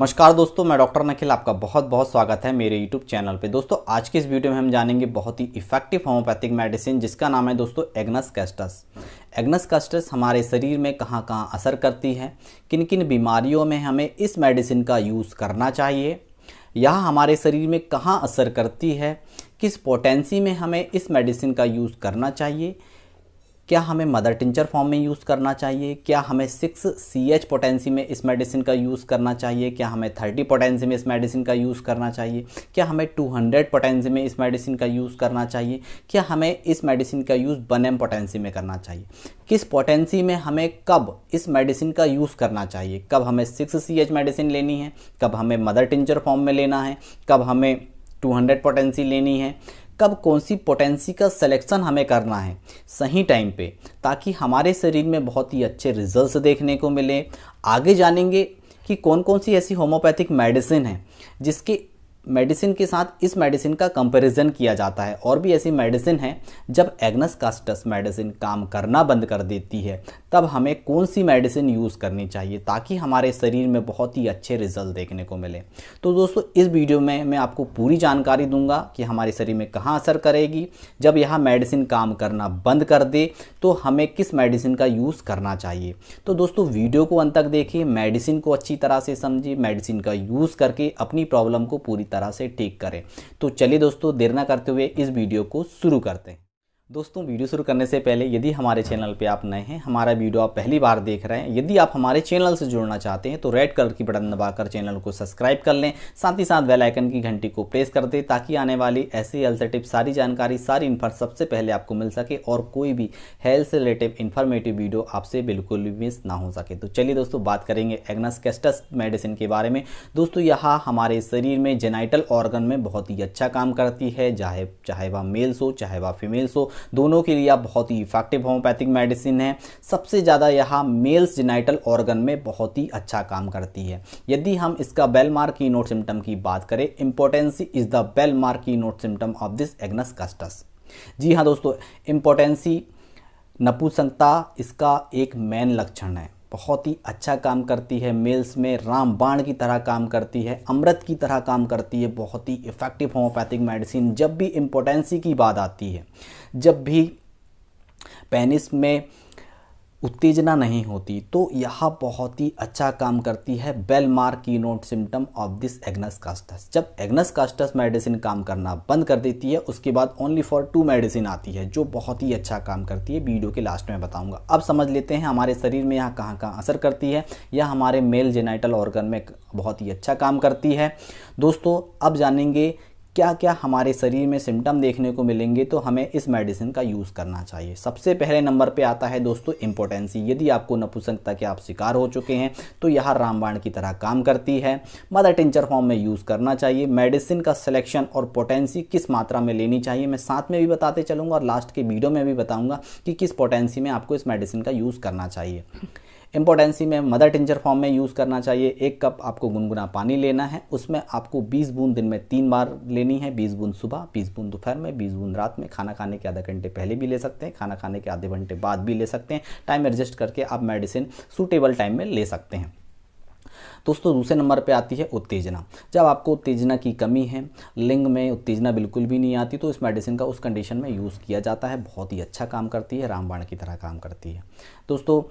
नमस्कार दोस्तों मैं डॉक्टर नखिल आपका बहुत बहुत स्वागत है मेरे यूट्यूब चैनल पे दोस्तों आज के इस वीडियो में हम जानेंगे बहुत ही इफेक्टिव होम्योपैथिक मेडिसिन जिसका नाम है दोस्तों एग्नस कैस्टस एग्नस कैस्टस हमारे शरीर में कहाँ कहाँ असर करती है किन किन बीमारियों में हमें इस मेडिसिन का यूज़ करना चाहिए यह हमारे शरीर में कहाँ असर करती है किस पोटेंसी में हमें इस मेडिसिन का यूज़ करना चाहिए क्या हमें मदर टिंचर फॉर्म में यूज़ करना चाहिए क्या हमें सिक्स सी एच पोटेंसी में इस मेडिसिन का यूज़ करना चाहिए क्या हमें थर्टी पोटेंसी में इस मेडिसिन का यूज़ करना चाहिए क्या हमें टू हंड्रेड पोटेंसी में इस मेडिसिन का यूज़ करना चाहिए क्या हमें इस मेडिसिन का यूज़ बनेम पोटेंसी में करना चाहिए किस पोटेंसी में हमें कब इस मेडिसिन का यूज़ करना चाहिए कब हमें सिक्स सी एच मेडिसिन लेनी है कब हमें मदर टिंचर फॉर्म में लेना है कब हमें टू हंड्रेड पोटेंसी लेनी है कब कौन सी पोटेंसी का सिलेक्शन हमें करना है सही टाइम पे ताकि हमारे शरीर में बहुत ही अच्छे रिजल्ट्स देखने को मिले आगे जानेंगे कि कौन कौन सी ऐसी होम्योपैथिक मेडिसिन है जिसके मेडिसिन के साथ इस मेडिसिन का कंपैरिजन किया जाता है और भी ऐसी मेडिसिन है जब एग्नस कास्टस मेडिसिन काम करना बंद कर देती है तब हमें कौन सी मेडिसिन यूज़ करनी चाहिए ताकि हमारे शरीर में बहुत ही अच्छे रिजल्ट देखने को मिले तो दोस्तों इस वीडियो में मैं आपको पूरी जानकारी दूंगा कि हमारे शरीर में कहाँ असर करेगी जब यह मेडिसिन काम करना बंद कर दे तो हमें किस मेडिसिन का यूज़ करना चाहिए तो दोस्तों वीडियो को अंत तक देखिए मेडिसिन को अच्छी तरह से समझिए मेडिसिन का यूज़ करके अपनी प्रॉब्लम को पूरी तरह तरह से ठीक करें तो चलिए दोस्तों देर ना करते हुए इस वीडियो को शुरू करते हैं दोस्तों वीडियो शुरू करने से पहले यदि हमारे चैनल पे आप नए हैं हमारा वीडियो आप पहली बार देख रहे हैं यदि आप हमारे चैनल से जुड़ना चाहते हैं तो रेड कलर की बटन दबाकर चैनल को सब्सक्राइब कर लें साथ ही साथ बेल आइकन की घंटी को प्रेस कर दें ताकि आने वाली ऐसी हेल्थ टिप सारी जानकारी सारी इन्फॉर्म सबसे पहले आपको मिल सके और कोई भी हेल्थ से रिलेटेड इन्फॉर्मेटिव वीडियो आपसे बिल्कुल भी मिस ना हो सके तो चलिए दोस्तों बात करेंगे एग्नस कैस्टस मेडिसिन के बारे में दोस्तों यह हमारे शरीर में जेनाइटल ऑर्गन में बहुत ही अच्छा काम करती है चाहे चाहे वह मेल्स हो चाहे वह फीमेल्स हो दोनों के लिए बहुत ही इफेक्टिव होम्योपैथिक मेडिसिन है सबसे ज़्यादा यह मेल्स जिनाइटल ऑर्गन में बहुत ही अच्छा काम करती है यदि हम इसका बेलमार्क की नोट सिम्टम की बात करें इंपोर्टेंसी is the well mark keynote symptom of this agnus castus जी हाँ दोस्तों इंपोर्टेंसी नपुसंगता इसका एक मेन लक्षण है बहुत ही अच्छा काम करती है मेल्स में राम बाण की तरह काम करती है अमृत की तरह काम करती है बहुत ही इफ़ेक्टिव होम्योपैथिक मेडिसिन जब भी इम्पोर्टेंसी की बात आती है जब भी पेनिस में उत्तेजना नहीं होती तो यह बहुत ही अच्छा काम करती है मार keynote symptom of this agnus castus जब एग्नस कास्टस मेडिसिन काम करना बंद कर देती है उसके बाद ओनली फॉर टू मेडिसिन आती है जो बहुत ही अच्छा काम करती है वीडियो के लास्ट में बताऊंगा अब समझ लेते हैं हमारे शरीर में यह कहाँ कहाँ असर करती है यह हमारे मेल जेनाइटल ऑर्गन में बहुत ही अच्छा काम करती है दोस्तों अब जानेंगे क्या क्या हमारे शरीर में सिम्टम देखने को मिलेंगे तो हमें इस मेडिसिन का यूज़ करना चाहिए सबसे पहले नंबर पे आता है दोस्तों इम्पोर्टेंसी यदि आपको नपुंसकता के आप शिकार हो चुके हैं तो यह रामबाण की तरह काम करती है मदर टिंचर फॉर्म में यूज़ करना चाहिए मेडिसिन का सिलेक्शन और पोटेंसी किस मात्रा में लेनी चाहिए मैं साथ में भी बताते चलूँगा और लास्ट के वीडियो में भी बताऊँगा कि किस पोटेंसी में आपको इस मेडिसिन का यूज़ करना चाहिए इम्पोर्टेंसी में मदर टिंचर फॉर्म में यूज़ करना चाहिए एक कप आपको गुनगुना पानी लेना है उसमें आपको 20 बूंद दिन में तीन बार लेनी है 20 बूंद सुबह 20 बूंद दोपहर में 20 बूंद रात में खाना खाने के आधा घंटे पहले भी ले सकते हैं खाना खाने के आधे घंटे बाद भी ले सकते हैं टाइम एडजस्ट करके आप मेडिसिन सूटेबल टाइम में ले सकते हैं दोस्तों दूसरे नंबर पे आती है उत्तेजना जब आपको उत्तेजना की कमी है लिंग में उत्तेजना बिल्कुल भी नहीं आती तो इस मेडिसिन का उस कंडीशन में यूज़ किया जाता है बहुत ही अच्छा काम करती है रामबाण की तरह काम करती है दोस्तों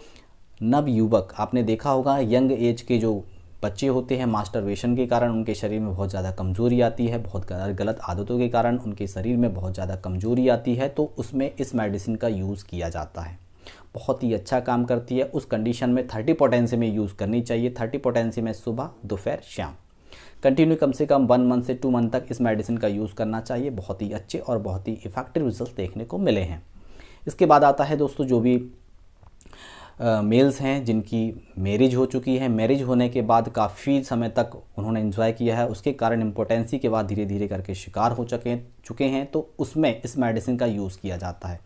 नव युवक आपने देखा होगा यंग एज के जो बच्चे होते हैं मास्टरवेशन के कारण उनके शरीर में बहुत ज़्यादा कमजोरी आती है बहुत गलत आदतों के कारण उनके शरीर में बहुत ज़्यादा कमजोरी आती है तो उसमें इस मेडिसिन का यूज़ किया जाता है बहुत ही अच्छा काम करती है उस कंडीशन में थर्टी पोटेंसी में यूज़ करनी चाहिए थर्टी पोटेंसी में सुबह दोपहर शाम कंटिन्यू कम से कम वन मंथ से टू मंथ तक इस मेडिसिन का यूज़ करना चाहिए बहुत ही अच्छे और बहुत ही इफेक्टिव रिजल्ट देखने को मिले हैं इसके बाद आता है दोस्तों जो भी मेल्स हैं जिनकी मैरिज हो चुकी है मैरिज होने के बाद काफ़ी समय तक उन्होंने इन्जॉय किया है उसके कारण इम्पोर्टेंसी के बाद धीरे धीरे करके शिकार हो चुके चुके हैं तो उसमें इस मेडिसिन का यूज़ किया जाता है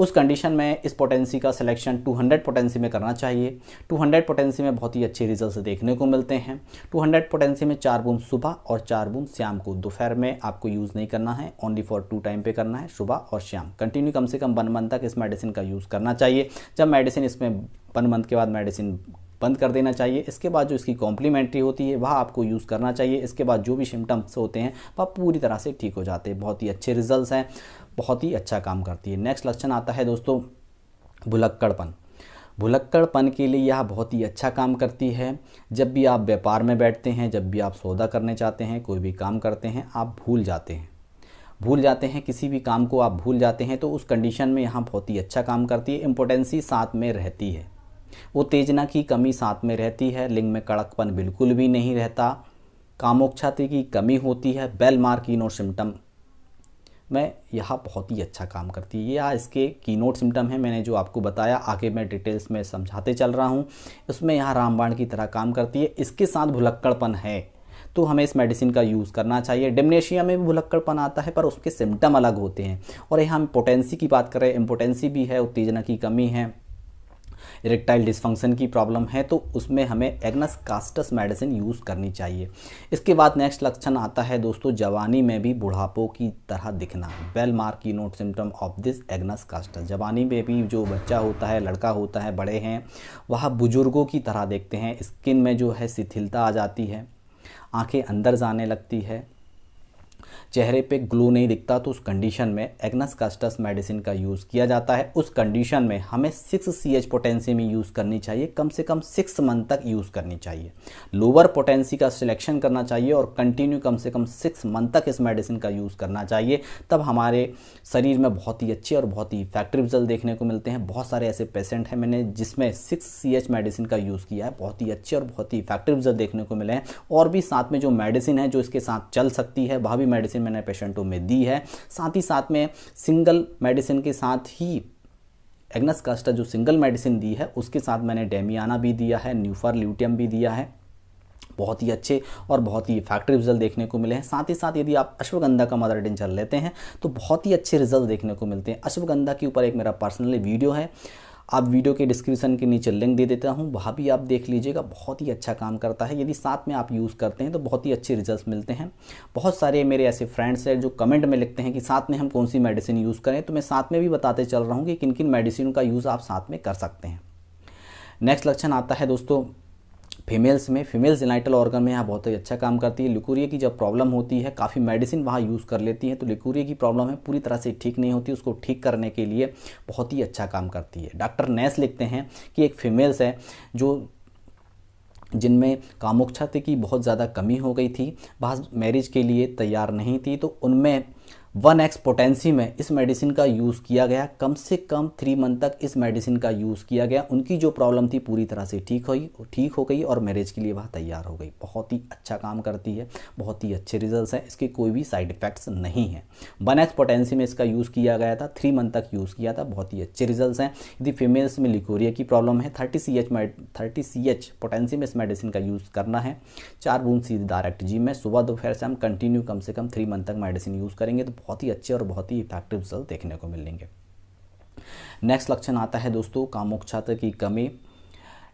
उस कंडीशन में इस पोटेंसी का सिलेक्शन 200 पोटेंसी में करना चाहिए 200 पोटेंसी में बहुत ही अच्छे रिजल्ट देखने को मिलते हैं 200 पोटेंसी में चार बूंद सुबह और चार बूंद शाम को दोपहर में आपको यूज़ नहीं करना है ओनली फॉर टू टाइम पे करना है सुबह और शाम कंटिन्यू कम से कम वन मंथ तक इस मेडिसिन का यूज़ करना चाहिए जब मेडिसिन इसमें वन मंथ के बाद मेडिसिन बंद कर देना चाहिए इसके बाद जो इसकी कॉम्प्लीमेंट्री होती है वह आपको यूज़ करना चाहिए इसके बाद जो भी सिम्टम्स होते हैं वह पूरी तरह से ठीक हो जाते हैं बहुत ही अच्छे रिजल्ट हैं बहुत ही अच्छा काम करती है नेक्स्ट लक्षण आता है दोस्तों भुलक्कड़पन भुलक्कड़पन के लिए यह बहुत ही अच्छा काम करती है जब भी आप व्यापार में बैठते हैं जब भी आप सौदा करने चाहते हैं कोई भी काम करते हैं आप भूल जाते हैं भूल जाते हैं किसी भी काम को आप भूल जाते हैं तो उस कंडीशन में यहाँ बहुत ही अच्छा काम करती है इम्पोर्टेंसी साथ में रहती है उत्तेजना की कमी साथ में रहती है लिंग में कड़कपन बिल्कुल भी नहीं रहता कामोक्षाति की कमी होती है बेल मार कीनोट सिम्टम में यह बहुत ही अच्छा काम करती है या इसके कीनोट सिम्टम है मैंने जो आपको बताया आगे मैं डिटेल्स में समझाते चल रहा हूँ उसमें यहाँ रामबाण की तरह काम करती है इसके साथ भुलक्कड़पन है तो हमें इस मेडिसिन का यूज़ करना चाहिए डिमनेशिया में भी भुलक्कड़पन आता है पर उसके सिम्टम अलग होते हैं और यहाँ हम पोटेंसी की बात करें इम्पोटेंसी भी है उत्तेजना की कमी है इरेक्टाइल डिसफंक्शन की प्रॉब्लम है तो उसमें हमें एग्नस कास्टस मेडिसिन यूज़ करनी चाहिए इसके बाद नेक्स्ट लक्षण आता है दोस्तों जवानी में भी बुढ़ापों की तरह दिखना well mark keynote symptom of this agnus castus जवानी में भी जो बच्चा होता है लड़का होता है बड़े हैं वह बुजुर्गों की तरह देखते हैं स्किन में जो है शिथिलता आ जाती है आंखें अंदर जाने लगती है चेहरे पे ग्लो नहीं दिखता तो उस कंडीशन में एग्नस कास्टस मेडिसिन का यूज़ किया जाता है उस कंडीशन में हमें सिक्स सी एच पोटेंसी में यूज़ करनी चाहिए कम से कम सिक्स मंथ तक यूज़ करनी चाहिए लोअर पोटेंसी का सिलेक्शन करना चाहिए और कंटिन्यू कम से कम सिक्स मंथ तक इस मेडिसिन का यूज़ करना चाहिए तब हमारे शरीर में बहुत ही अच्छे और बहुत ही इफेक्टिव रिजल्ट देखने को मिलते हैं बहुत सारे ऐसे पेशेंट हैं मैंने जिसमें सिक्स सी एच मेडिसिन का यूज़ किया है बहुत ही अच्छे और बहुत ही इफेक्टिव रिजल्ट देखने को मिले हैं और भी साथ में जो मेडिसिन है जो इसके साथ चल सकती है वह भी मेडिसिन मेडिसिन मैंने पेशेंटों में दी है साथ ही साथ में सिंगल मेडिसिन के साथ ही एग्नस कास्टा जो सिंगल मेडिसिन दी है उसके साथ मैंने डेमियाना भी दिया है न्यूफर ल्यूटियम भी दिया है बहुत ही अच्छे और बहुत ही इफेक्टिव रिजल्ट देखने को मिले हैं साथ ही साथ यदि आप अश्वगंधा का मदर डिन चल लेते हैं तो बहुत ही अच्छे रिजल्ट देखने को मिलते हैं अश्वगंधा के ऊपर एक मेरा पर्सनली वीडियो है आप वीडियो के डिस्क्रिप्शन के नीचे लिंक दे देता हूँ वहाँ भी आप देख लीजिएगा बहुत ही अच्छा काम करता है यदि साथ में आप यूज़ करते हैं तो बहुत ही अच्छे रिजल्ट मिलते हैं बहुत सारे मेरे ऐसे फ्रेंड्स हैं जो कमेंट में लिखते हैं कि साथ में हम कौन सी मेडिसिन यूज़ करें तो मैं साथ में भी बताते चल रहा हूँ कि किन किन मेडिसिन का यूज़ आप साथ में कर सकते हैं नेक्स्ट लक्षण आता है दोस्तों फीमेल्स में फीमेल्स इनाइटल ऑर्गन में यहाँ बहुत ही अच्छा काम करती है लिकोरिया की जब प्रॉब्लम होती है काफ़ी मेडिसिन वहाँ यूज़ कर लेती है तो लिकोरिया की प्रॉब्लम है पूरी तरह से ठीक नहीं होती उसको ठीक करने के लिए बहुत ही अच्छा काम करती है डॉक्टर नैस लिखते हैं कि एक फीमेल्स है जो जिनमें कामोक्षता की बहुत ज़्यादा कमी हो गई थी बाहर मैरिज के लिए तैयार नहीं थी तो उनमें वन एक्स पोटेंसी में इस मेडिसिन का यूज़ किया गया कम से कम थ्री मंथ तक इस मेडिसिन का यूज़ किया गया उनकी जो प्रॉब्लम थी पूरी तरह से ठीक हुई ठीक हो गई और मैरिज के लिए वह तैयार हो गई बहुत ही अच्छा काम करती है बहुत ही अच्छे रिजल्ट हैं इसके कोई भी साइड इफ़ेक्ट्स नहीं हैं वन एक्स पोटेंसी में इसका यूज़ किया गया था थ्री मंथ तक यूज़ किया था बहुत ही अच्छे रिजल्ट हैं यदि फीमेल्स में लिकोरिया की प्रॉब्लम है thirty C H thirty C H potency में इस मेडिसिन का यूज़ करना है चार बूंद सीधे डायरेक्ट जी में सुबह दोपहर से हम कंटिन्यू कम से कम थ्री मंथ तक मेडिसिन यूज़ करेंगे तो बहुत ही अच्छे और बहुत ही इफेक्टिव रिजल्ट देखने को मिलेंगे नेक्स्ट लक्षण आता है दोस्तों कामोक्षात्र की कमी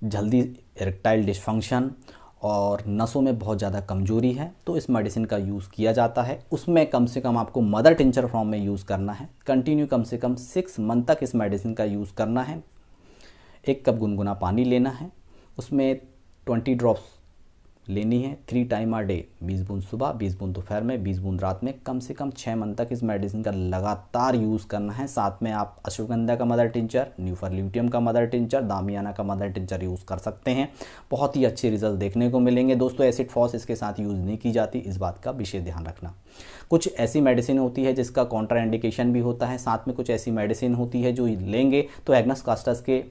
जल्दी इरेक्टाइल डिस्फंक्शन और नसों में बहुत ज़्यादा कमजोरी है तो इस मेडिसिन का यूज़ किया जाता है उसमें कम से कम आपको मदर टिंचर फॉर्म में यूज़ करना है कंटिन्यू कम से कम सिक्स मंथ तक इस मेडिसिन का यूज़ करना है एक कप गुनगुना पानी लेना है उसमें ट्वेंटी ड्रॉप्स लेनी है थ्री टाइम आर डे बीस बूंद सुबह बीस बूंद दोपहर में बीस बूंद रात में कम से कम छः मंथ तक इस मेडिसिन का लगातार यूज़ करना है साथ में आप अश्वगंधा का मदर टिंचर न्यूफरल्यूटियम का मदर टिंचर दामियाना का मदर टिंचर यूज़ कर सकते हैं बहुत ही अच्छे रिजल्ट देखने को मिलेंगे दोस्तों एसिड फॉस इसके साथ यूज़ नहीं की जाती इस बात का विशेष ध्यान रखना कुछ ऐसी मेडिसिन होती है जिसका कॉन्ट्रा इंडिकेशन भी होता है साथ में कुछ ऐसी मेडिसिन होती है जो लेंगे तो एग्नस कास्टस के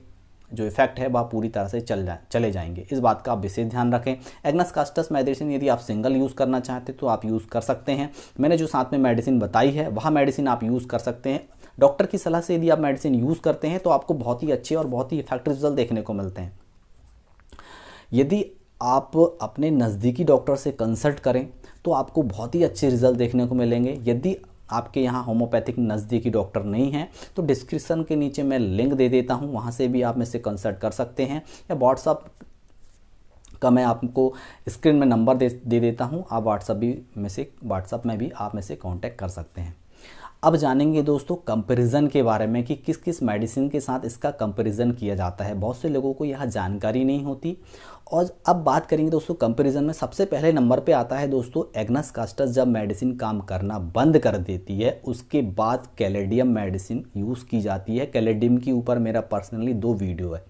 जो इफेक्ट है वह पूरी तरह से चल जा चले जाएंगे इस बात का आप विशेष ध्यान रखें एग्नस कास्टस मेडिसिन यदि आप सिंगल यूज़ करना चाहते तो आप यूज़ कर सकते हैं मैंने जो साथ में मेडिसिन बताई है वह मेडिसिन आप यूज़ कर सकते हैं डॉक्टर की सलाह से यदि आप मेडिसिन यूज़ करते हैं तो आपको बहुत ही अच्छे और बहुत ही इफेक्टिव रिजल्ट देखने को मिलते हैं यदि आप अपने नज़दीकी डॉक्टर से कंसल्ट करें तो आपको बहुत ही अच्छे रिजल्ट देखने को मिलेंगे यदि आपके यहाँ होम्योपैथिक नज़दीकी डॉक्टर नहीं है तो डिस्क्रिप्सन के नीचे मैं लिंक दे देता हूँ वहाँ से भी आप मेरे से कंसल्ट कर सकते हैं या व्हाट्सअप का मैं आपको स्क्रीन में नंबर दे दे देता हूँ आप व्हाट्सअप भी में से व्हाट्सअप में भी आप में से कॉन्टैक्ट कर सकते हैं अब जानेंगे दोस्तों कंपैरिजन के बारे में कि किस किस मेडिसिन के साथ इसका कंपैरिजन किया जाता है बहुत से लोगों को यह जानकारी नहीं होती और अब बात करेंगे दोस्तों कंपैरिजन में सबसे पहले नंबर पे आता है दोस्तों एग्नस कास्टस जब मेडिसिन काम करना बंद कर देती है उसके बाद कैलेडियम मेडिसिन यूज़ की जाती है कैलेडियम के ऊपर मेरा पर्सनली दो वीडियो है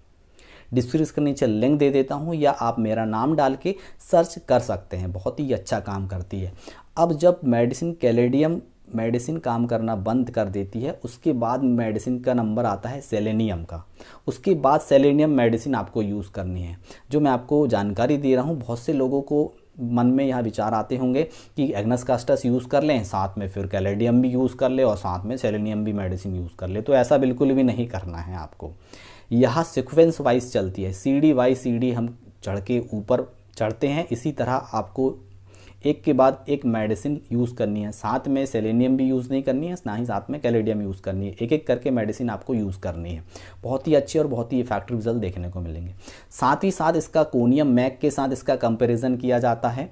डिस्क्रिप्शन नीचे लिंक दे देता हूँ या आप मेरा नाम डाल के सर्च कर सकते हैं बहुत ही अच्छा काम करती है अब जब मेडिसिन कैलेडियम मेडिसिन काम करना बंद कर देती है उसके बाद मेडिसिन का नंबर आता है सेलेनियम का उसके बाद सेलेनियम मेडिसिन आपको यूज़ करनी है जो मैं आपको जानकारी दे रहा हूँ बहुत से लोगों को मन में यह विचार आते होंगे कि एग्नस कास्टस यूज़ कर लें साथ में फिर कैलेडियम भी यूज़ कर ले और साथ में सेलेनियम भी मेडिसिन यूज़ कर ले तो ऐसा बिल्कुल भी नहीं करना है आपको यह सिक्वेंस वाइज चलती है सीढ़ी वाई डी हम चढ़ के ऊपर चढ़ते हैं इसी तरह आपको एक के बाद एक मेडिसिन यूज़ करनी है साथ में सेलेनियम भी यूज़ नहीं करनी है ना ही साथ में कैलेडियम यूज़ करनी है एक एक करके मेडिसिन आपको यूज़ करनी है बहुत ही अच्छे और बहुत ही इफेक्टिव रिजल्ट देखने को मिलेंगे साथ ही साथ इसका कोनियम मैक के साथ इसका कंपेरिजन किया जाता है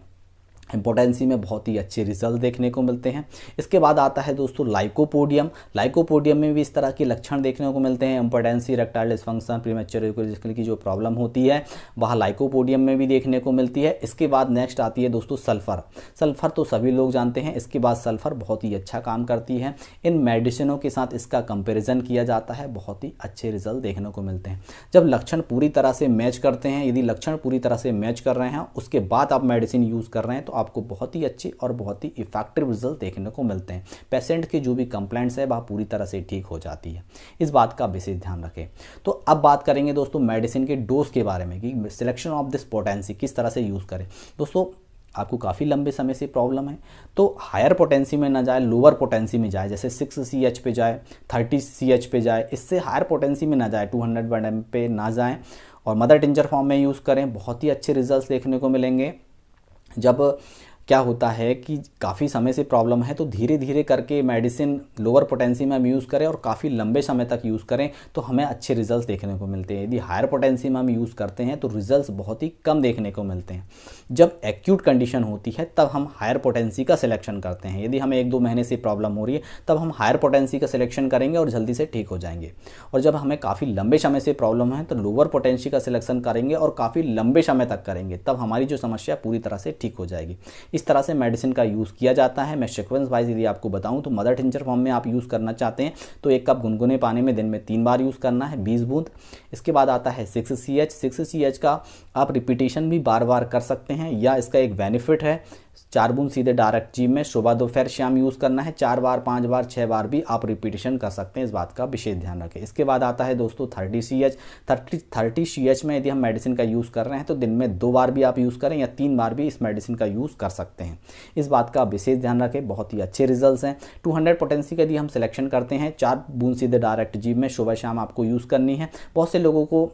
इम्पोर्टेंसी में बहुत ही अच्छे रिजल्ट देखने को मिलते हैं इसके बाद आता है दोस्तों लाइकोपोडियम लाइकोपोडियम में भी इस तरह के लक्षण देखने को मिलते हैं इम्पोर्टेंसी रेक्टाइल डिस्फंक्शन प्रीमेचर यूकोरिजिकल की जो प्रॉब्लम होती है वह लाइकोपोडियम में भी देखने को मिलती है इसके बाद नेक्स्ट आती है दोस्तों सल्फर सल्फर तो सभी लोग जानते हैं इसके बाद सल्फर बहुत ही अच्छा काम करती है इन मेडिसिनों के साथ इसका कंपेरिजन किया जाता है बहुत ही अच्छे रिजल्ट देखने को मिलते हैं जब लक्षण पूरी तरह से मैच करते हैं यदि लक्षण पूरी तरह से मैच कर रहे हैं उसके बाद आप मेडिसिन यूज़ कर रहे हैं तो आपको बहुत ही अच्छे और बहुत ही इफेक्टिव रिजल्ट देखने को मिलते हैं पेशेंट के जो भी कंप्लेंट्स है वह पूरी तरह से ठीक हो जाती है इस बात का विशेष ध्यान रखें तो अब बात करेंगे दोस्तों मेडिसिन के डोज के बारे में कि सिलेक्शन ऑफ दिस पोटेंसी किस तरह से यूज़ करें दोस्तों आपको काफ़ी लंबे समय से प्रॉब्लम है तो हायर पोटेंसी में ना जाए लोअर पोटेंसी में जाए जैसे सिक्स सी एच पे जाए थर्टी सी एच पे जाए इससे हायर पोटेंसी में ना जाए टू हंड्रेड पे ना जाएँ और मदर टिंचर फॉर्म में यूज़ करें बहुत ही अच्छे रिजल्ट देखने को मिलेंगे जब क्या होता है कि काफ़ी समय से प्रॉब्लम है तो धीरे धीरे करके मेडिसिन लोअर पोटेंसी में हम यूज़ करें और काफ़ी लंबे समय तक यूज़ करें तो हमें अच्छे रिजल्ट देखने को मिलते हैं यदि हायर पोटेंसी में हम यूज़ करते हैं तो रिजल्ट बहुत ही कम देखने को मिलते हैं जब एक्यूट कंडीशन होती है तब हम हायर पोटेंसी का सिलेक्शन करते हैं यदि हमें एक दो महीने से प्रॉब्लम हो रही है तब हम हायर पोटेंसी का सिलेक्शन करेंगे और जल्दी से ठीक हो जाएंगे और जब हमें काफ़ी लंबे समय से प्रॉब्लम है तो लोअर पोटेंसी का सिलेक्शन करेंगे और काफ़ी लंबे समय तक करेंगे तब हमारी जो समस्या पूरी तरह से ठीक हो जाएगी इस तरह से मेडिसिन का यूज़ किया जाता है मैं सिक्वेंस वाइज यदि आपको बताऊँ तो मदर टिंचर फॉर्म में आप यूज़ करना चाहते हैं तो एक कप गुनगुने पानी में दिन में तीन बार यूज़ करना है बीस बूंद इसके बाद आता है six C H six C H का आप रिपीटेशन भी बार बार कर सकते हैं या इसका एक बेनिफिट है चार बूंद सीधे डायरेक्ट जी में सुबह दोपहर शाम यूज़ करना है चार बार पाँच बार छः बार भी आप रिपीटेशन कर सकते हैं इस बात का विशेष ध्यान रखें इसके बाद आता है दोस्तों thirty C H thirty thirty C H में यदि हम मेडिसिन का यूज़ कर रहे हैं तो दिन में दो बार भी आप यूज़ करें या तीन बार भी इस मेडिसिन का यूज़ कर सकते हैं इस बात का विशेष ध्यान रखें बहुत ही अच्छे रिजल्ट हैं टू हंड्रेड पोटेंसी का यदि हम सिलेक्शन करते हैं चार बूंद सीधे डायरेक्ट जीव में सुबह शाम आपको यूज़ करनी है बहुत से लोगों को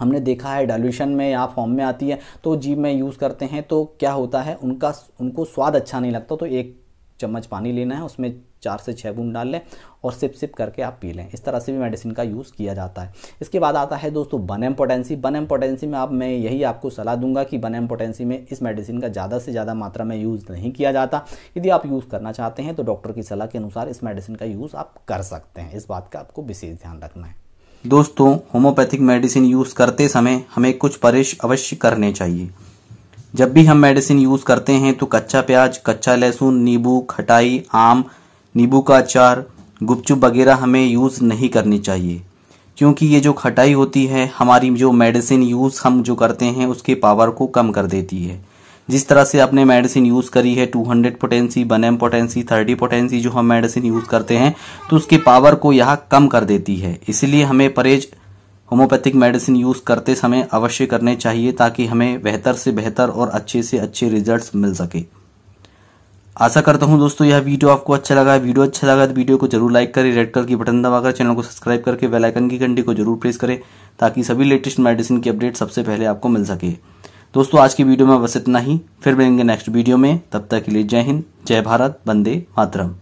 हमने देखा है डाइल्यूशन में या फॉर्म में आती है तो जीप में यूज़ करते हैं तो क्या होता है उनका उनको स्वाद अच्छा नहीं लगता तो एक चम्मच पानी लेना है उसमें चार से छः बूंद डाल लें और सिप सिप करके आप पी लें इस तरह से भी मेडिसिन का यूज़ किया जाता है इसके बाद आता है दोस्तों बन एम्पोटेंसी बन एम्पोटेंसी में आप मैं यही आपको सलाह दूंगा कि बन एम्पोटेंसी में इस मेडिसिन का ज़्यादा से ज़्यादा मात्रा में यूज़ नहीं किया जाता यदि आप यूज़ करना चाहते हैं तो डॉक्टर की सलाह के अनुसार इस मेडिसिन का यूज़ आप कर सकते हैं इस बात का आपको विशेष ध्यान रखना है दोस्तों होम्योपैथिक मेडिसिन यूज़ करते समय हमें कुछ परेश अवश्य करने चाहिए जब भी हम मेडिसिन यूज़ करते हैं तो कच्चा प्याज कच्चा लहसुन नींबू खटाई आम नींबू का अचार गुपचुप वगैरह हमें यूज़ नहीं करनी चाहिए क्योंकि ये जो खटाई होती है हमारी जो मेडिसिन यूज़ हम जो करते हैं उसके पावर को कम कर देती है जिस तरह से आपने मेडिसिन यूज़ करी है 200 potency one M potency thirty potency जो हम मेडिसिन यूज़ करते हैं तो उसकी पावर को यह कम कर देती है इसलिए हमें परहेज होम्योपैथिक मेडिसिन यूज़ करते समय अवश्य करने चाहिए ताकि हमें बेहतर से बेहतर और अच्छे से अच्छे रिजल्ट मिल सके आशा करता हूं दोस्तों यह वीडियो आपको अच्छा लगा वीडियो अच्छा लगा तो वीडियो को जरूर लाइक करें रेड कलर की बटन दबाकर चैनल को सब्सक्राइब करके बेल आइकन की घंटी को जरूर प्रेस करें ताकि सभी लेटेस्ट मेडिसिन की अपडेट सबसे पहले आपको मिल सके दोस्तों आज की वीडियो में बस इतना ही फिर मिलेंगे नेक्स्ट वीडियो में तब तक के लिए जय हिंद जय भारत वंदे मातरम